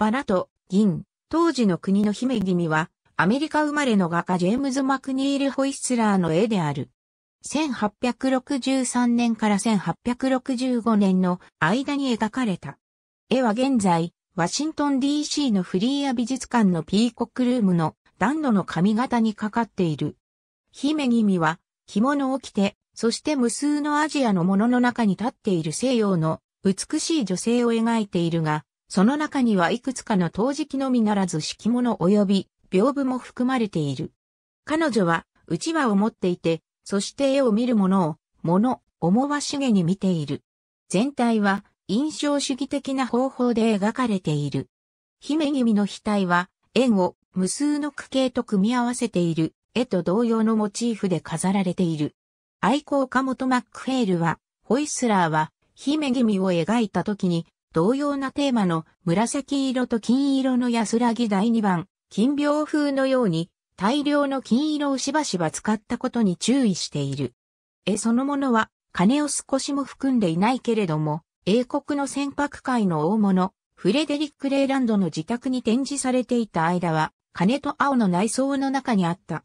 バラと銀、当時の国の姫君は、アメリカ生まれの画家ジェームズ・マクニール・ホイスラーの絵である。1863年から1865年の間に描かれた。絵は現在、ワシントン DC のフリーア美術館のピーコックルームの暖炉の髪型にかかっている。姫君は、着物を着て、そして無数のアジアのものの中に立っている西洋の美しい女性を描いているが、その中にはいくつかの陶磁器のみならず敷物及び屏風も含まれている。彼女は、うちわを持っていて、そして絵を見るものを、もの、思わしげに見ている。全体は、印象主義的な方法で描かれている。姫君の額は、円を無数の区形と組み合わせている、絵と同様のモチーフで飾られている。愛好家元マックフェールは、ホイスラーは、姫君を描いた時に、同様なテーマの紫色と金色の安らぎ第2番、金屏風のように大量の金色をしばしば使ったことに注意している。絵そのものは金を少しも含んでいないけれども、英国の船舶界の大物、フレデリック・レイランドの自宅に展示されていた間は、金と青の内装の中にあった。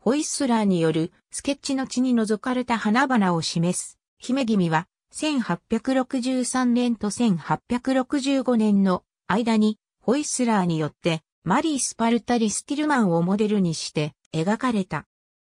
ホイッスラーによるスケッチの地に覗かれた花々を示す、姫君は1863年と1865年の間にホイスラーによってマリー・スパルタ・リスティルマンをモデルにして描かれた。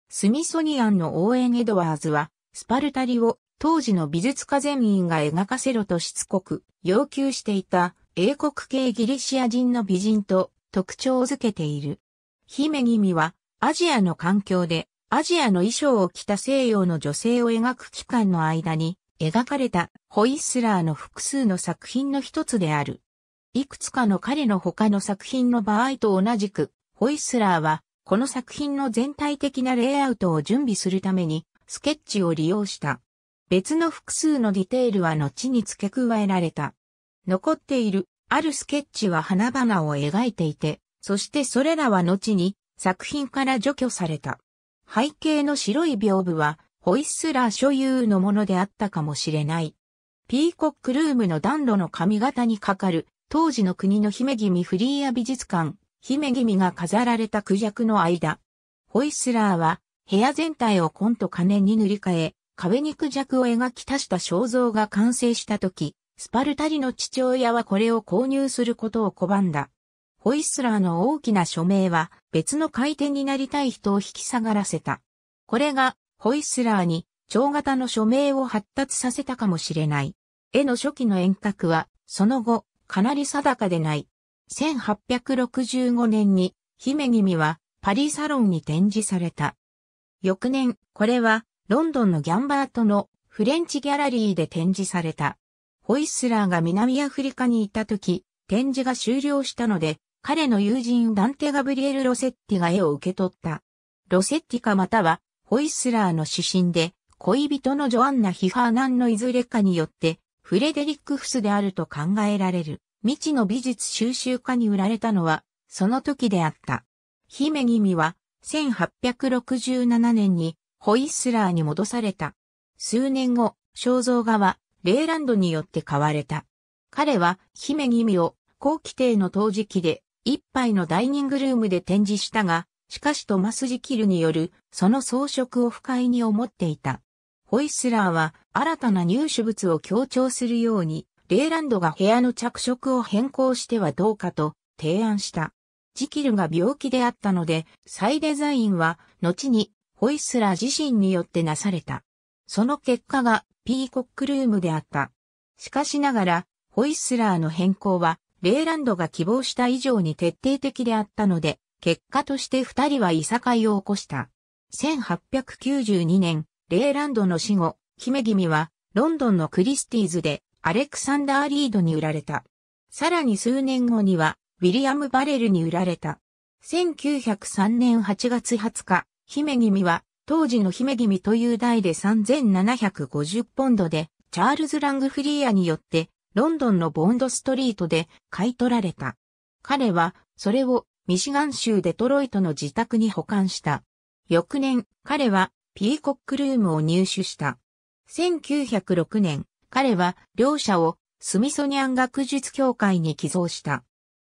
スミソニアンのオーエン・エドワーズはスパルタリを当時の美術家全員が描かせろとしつこく要求していた英国系ギリシア人の美人と特徴を付けている。姫君はアジアの環境でアジアの衣装を着た西洋の女性を描く期間の間に描かれたホイッスラーの複数の作品の一つである。いくつかの彼の他の作品の場合と同じく、ホイッスラーは、この作品の全体的なレイアウトを準備するために、スケッチを利用した。別の複数のディテールは後に付け加えられた。残っている、あるスケッチは花々を描いていて、そしてそれらは後に作品から除去された。背景の白い屏風はホイッスラー所有のものであったかもしれない。ピーコックルームの暖炉の髪型にかかる、当時の国の姫君フリーア美術館、姫君が飾られたクジャクの間。ホイッスラーは、部屋全体を紺と金に塗り替え、壁にクジャクを描き足した肖像が完成した時、スパルタリの父親はこれを購入することを拒んだ。ホイッスラーの大きな署名は別の回転になりたい人を引き下がらせた。これがホイスラーに、蝶型の署名を発達させたかもしれない。絵の初期の遠隔は、その後、かなり定かでない。1865年に、姫君は、パリサロンに展示された。翌年、これは、ロンドンのギャンバートのフレンチギャラリーで展示された。ホイスラーが南アフリカにいた時、展示が終了したので、彼の友人ダンテ・ガブリエル・ロセッティが絵を受け取った。ロセッティかまたはホイスラーの指針で、恋人のジョアンナ・ヒファーナンのいずれかによって、フレデリック・フスであると考えられる、未知の美術収集家に売られたのは、その時であった。姫君は、1867年に、ホイスラーに戻された。数年後、肖像画は、レーランドによって買われた。彼は、姫君を、後期帝の陶磁器で、一杯のダイニングルームで展示したが、しかしトマス・ジキルによるその装飾を不快に思っていた。ホイスラーは新たな入手物を強調するように、レイランドが部屋の着色を変更してはどうかと提案した。ジキルが病気であったので、再デザインは後にホイスラー自身によってなされた。その結果がピーコックルームであった。しかしながら、ホイスラーの変更は、レイランドが希望した以上に徹底的であったので、結果として二人はいさかいを起こした。1892年、レーランドの死後、姫君は、ロンドンのクリスティーズで、アレクサンダー・リードに売られた。さらに数年後には、ウィリアム・バレルに売られた。1903年8月20日、姫君は、当時の姫君という代で3750ポンドで、チャールズ・ラングフリーアによって、ロンドンのボンドストリートで買い取られた。彼は、それをミシガン州デトロイトの自宅に保管した。翌年、彼はピーコックルームを入手した。1906年、彼は両者をスミソニアン学術協会に寄贈した。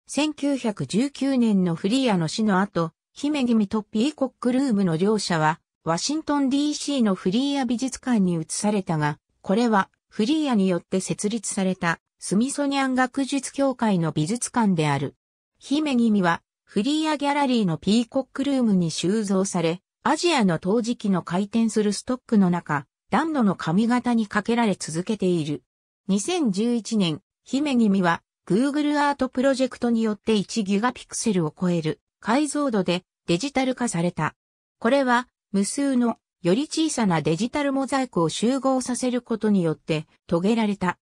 1919年のフリーアの死の後、姫君とピーコックルームの両者は、ワシントン DC のフリーア美術館に移されたが、これはフリーアによって設立されたスミソニアン学術協会の美術館である。姫君はフリーアギャラリーのピーコックルームに収蔵され、アジアの陶磁器の回転するストックの中、暖炉の髪型にかけられ続けている。2011年、姫君は Google アートプロジェクトによって1ギガピクセルを超える解像度でデジタル化された。これは無数のより小さなデジタルモザイクを集合させることによって遂げられた。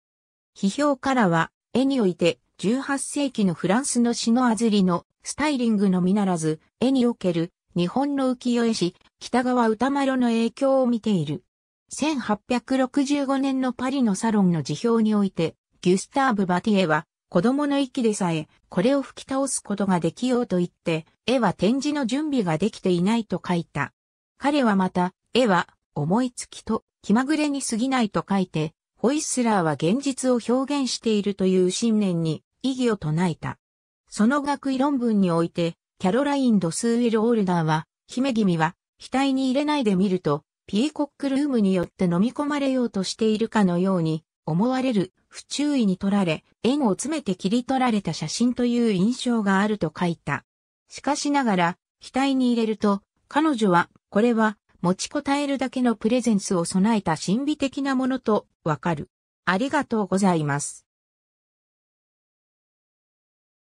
批評からは絵において18世紀のフランスの詩のあずりのスタイリングのみならず、絵における日本の浮世絵師、北川歌丸の影響を見ている。1865年のパリのサロンの辞表において、ギュスターブ・バティエは、子供の息でさえ、これを吹き倒すことができようと言って、絵は展示の準備ができていないと書いた。彼はまた、絵は、思いつきと、気まぐれに過ぎないと書いて、ホイッスラーは現実を表現しているという信念に異議を唱えた。その学位論文において、キャロライン・ドスウィル・オールダーは、姫君は、額に入れないで見ると、ピーコックルームによって飲み込まれようとしているかのように、思われる、不注意に取られ、縁を詰めて切り取られた写真という印象があると書いた。しかしながら、額に入れると、彼女は、これは、持ちこたえるだけのプレゼンスを備えた神秘的なものと、わかる。ありがとうございます。